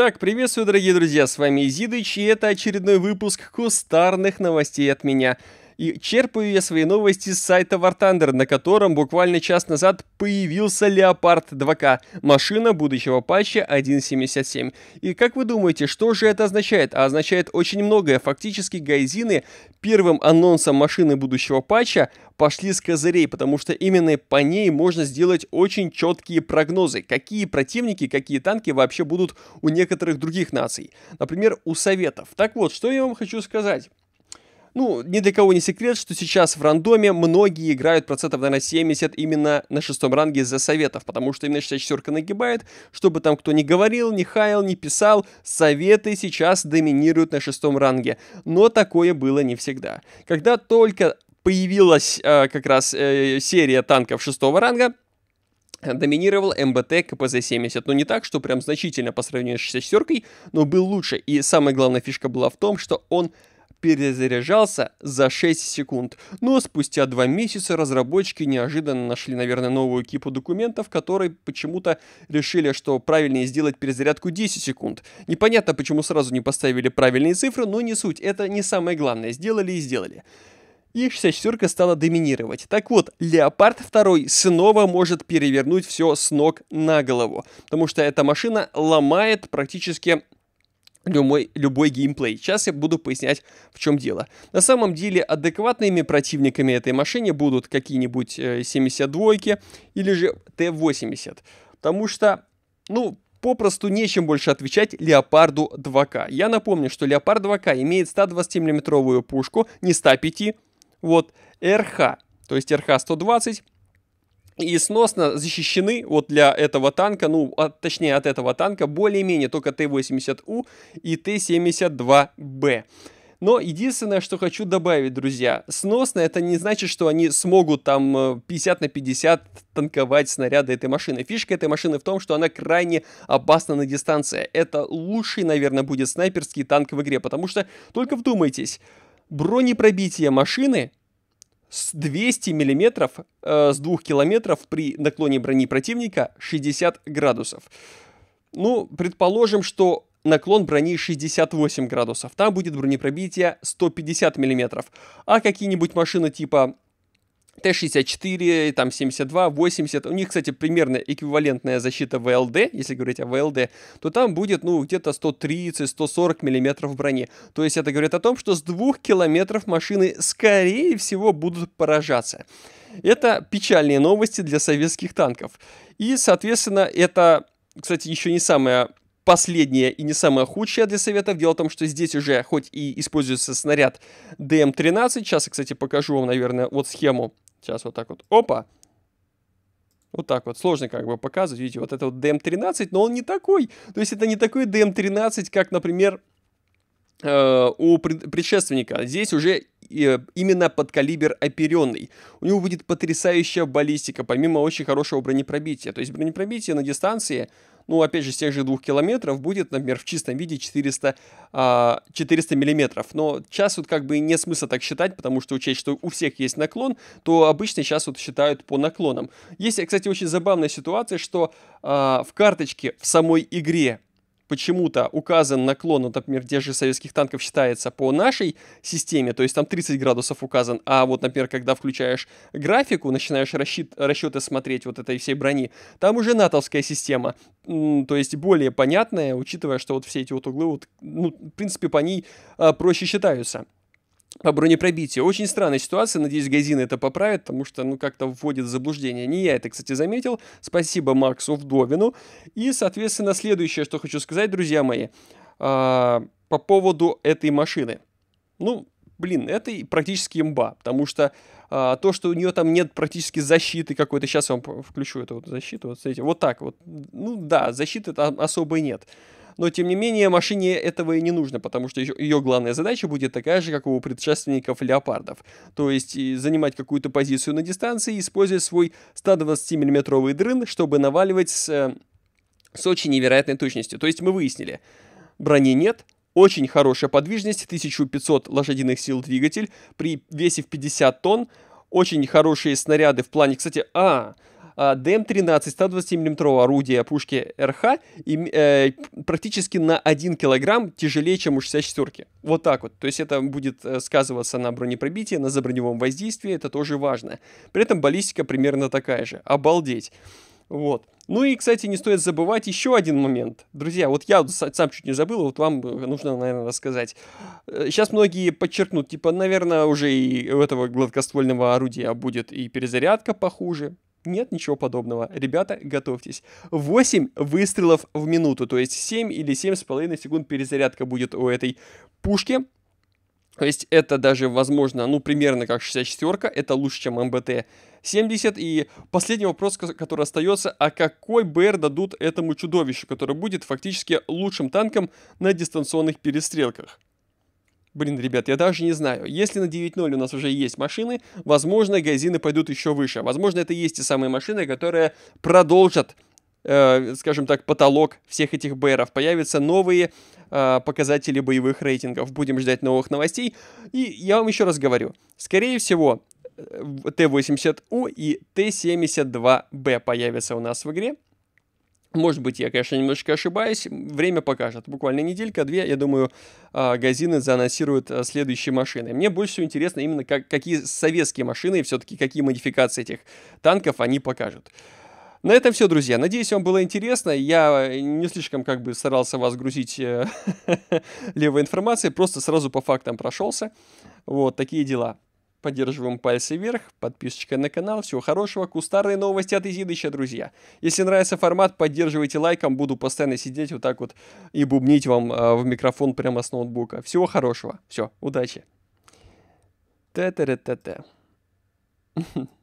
Так, приветствую, дорогие друзья, с вами Изидыч, и это очередной выпуск кустарных новостей от меня. И черпаю я свои новости с сайта War Thunder, на котором буквально час назад появился Леопард 2К, машина будущего патча 1.77. И как вы думаете, что же это означает? А означает очень многое. Фактически Гайзины первым анонсом машины будущего патча пошли с козырей, потому что именно по ней можно сделать очень четкие прогнозы, какие противники, какие танки вообще будут у некоторых других наций. Например, у Советов. Так вот, что я вам хочу сказать. Ну, ни для кого не секрет, что сейчас в рандоме многие играют процентов, наверное, 70 именно на шестом ранге за советов, потому что именно 64 нагибает, чтобы там кто не говорил, не хаял, не писал, советы сейчас доминируют на шестом ранге. Но такое было не всегда. Когда только появилась э, как раз э, серия танков шестого ранга, доминировал МБТ КПЗ-70. Но ну, не так, что прям значительно по сравнению с 64-кой, но был лучше. И самая главная фишка была в том, что он перезаряжался за 6 секунд. Но ну, а спустя 2 месяца разработчики неожиданно нашли, наверное, новую кипу документов, которые почему-то решили, что правильнее сделать перезарядку 10 секунд. Непонятно, почему сразу не поставили правильные цифры, но не суть, это не самое главное, сделали и сделали. И 64 стала доминировать. Так вот, Леопард 2 снова может перевернуть все с ног на голову, потому что эта машина ломает практически любой, любой геймплей. Сейчас я буду пояснять, в чем дело. На самом деле, адекватными противниками этой машины будут какие-нибудь 72-ки э, или же Т-80. Потому что, ну, попросту нечем больше отвечать Леопарду 2К. Я напомню, что Леопард 2К имеет 120-миллиметровую пушку, не 105, вот, РХ, то есть РХ-120, и сносно защищены вот для этого танка, ну, от, а, точнее, от этого танка более-менее только Т-80У и Т-72Б. Но единственное, что хочу добавить, друзья, сносно это не значит, что они смогут там 50 э, на 50 танковать снаряды этой машины. Фишка этой машины в том, что она крайне опасна на дистанции. Это лучший, наверное, будет снайперский танк в игре, потому что, только вдумайтесь, бронепробитие машины с 200 миллиметров э, с 2 километров при наклоне брони противника 60 градусов. Ну, предположим, что наклон брони 68 градусов. Там будет бронепробитие 150 миллиметров, А какие-нибудь машины типа Т-64, там 72, 80. У них, кстати, примерно эквивалентная защита ВЛД, если говорить о ВЛД, то там будет, ну, где-то 130-140 миллиметров брони. То есть это говорит о том, что с двух километров машины, скорее всего, будут поражаться. Это печальные новости для советских танков. И, соответственно, это, кстати, еще не самое последнее и не самое худшее для советов. Дело в том, что здесь уже хоть и используется снаряд ДМ 13 сейчас я, кстати, покажу вам, наверное, вот схему Сейчас вот так вот. Опа! Вот так вот, сложно как бы показывать, видите, вот это вот DM13, но он не такой. То есть это не такой DM13, как, например, э, у предшественника. Здесь уже э, именно под калибр оперенный. У него будет потрясающая баллистика, помимо очень хорошего бронепробития. То есть бронепробитие на дистанции ну, опять же, с тех же двух километров будет, например, в чистом виде 400, 400 а, миллиметров. Но сейчас вот как бы нет смысла так считать, потому что учесть, что у всех есть наклон, то обычно сейчас вот считают по наклонам. Есть, кстати, очень забавная ситуация, что а, в карточке в самой игре почему-то указан наклон, например, тех же советских танков считается по нашей системе, то есть там 30 градусов указан, а вот, например, когда включаешь графику, начинаешь расчет, расчеты смотреть вот этой всей брони, там уже натовская система, то есть более понятная, учитывая, что вот все эти вот углы, вот, ну, в принципе, по ней а, проще считаются по бронепробитию. Очень странная ситуация, надеюсь, Газин это поправит, потому что, ну, как-то вводит в заблуждение. Не я это, кстати, заметил. Спасибо Максу Вдовину. И, соответственно, следующее, что хочу сказать, друзья мои, а, по поводу этой машины. Ну, блин, это практически имба, потому что а, то, что у нее там нет практически защиты какой-то, сейчас я вам включу эту вот защиту, вот смотрите, вот так вот, ну да, защиты там особой нет но тем не менее машине этого и не нужно, потому что ее главная задача будет такая же, как у предшественников леопардов, то есть занимать какую-то позицию на дистанции, используя свой 120 миллиметровый дрын, чтобы наваливать с, с очень невероятной точностью. То есть мы выяснили, брони нет, очень хорошая подвижность, 1500 лошадиных сил двигатель, при весе в 50 тонн, очень хорошие снаряды в плане, кстати, а, а, ДМ-13 120-мм орудия пушки РХ и, э, практически на 1 килограмм тяжелее, чем у 64-ки. Вот так вот. То есть это будет э, сказываться на бронепробитии, на заброневом воздействии, это тоже важно. При этом баллистика примерно такая же. Обалдеть. Вот. Ну и, кстати, не стоит забывать еще один момент. Друзья, вот я сам чуть не забыл, вот вам э, нужно, наверное, рассказать. Сейчас э, многие подчеркнут, типа, наверное, уже и у этого гладкоствольного орудия будет и перезарядка похуже, нет ничего подобного. Ребята, готовьтесь. 8 выстрелов в минуту, то есть 7 или 7,5 секунд перезарядка будет у этой пушки. То есть это даже, возможно, ну, примерно как 64-ка, это лучше, чем МБТ-70. И последний вопрос, который остается, а какой БР дадут этому чудовищу, который будет фактически лучшим танком на дистанционных перестрелках? Блин, ребят, я даже не знаю. Если на 9.0 у нас уже есть машины, возможно, газины пойдут еще выше. Возможно, это и есть те самые машины, которые продолжат, э, скажем так, потолок всех этих БРов. Появятся новые э, показатели боевых рейтингов. Будем ждать новых новостей. И я вам еще раз говорю, скорее всего, э, Т-80У и Т-72Б появятся у нас в игре. Может быть, я, конечно, немножечко ошибаюсь. Время покажет. Буквально неделька-две, я думаю, а, газины заанонсируют а, следующие машины. Мне больше всего интересно именно, как, какие советские машины и все-таки какие модификации этих танков они покажут. На этом все, друзья. Надеюсь, вам было интересно. Я э, не слишком как бы старался вас грузить э, левой информацией, просто сразу по фактам прошелся. Вот такие дела. Поддерживаем пальцы вверх, подписочка на канал, всего хорошего, кустарные новости от Изидыча, друзья. Если нравится формат, поддерживайте лайком, буду постоянно сидеть вот так вот и бубнить вам э, в микрофон прямо с ноутбука. Всего хорошего, все, удачи. т т тэ тэ тэ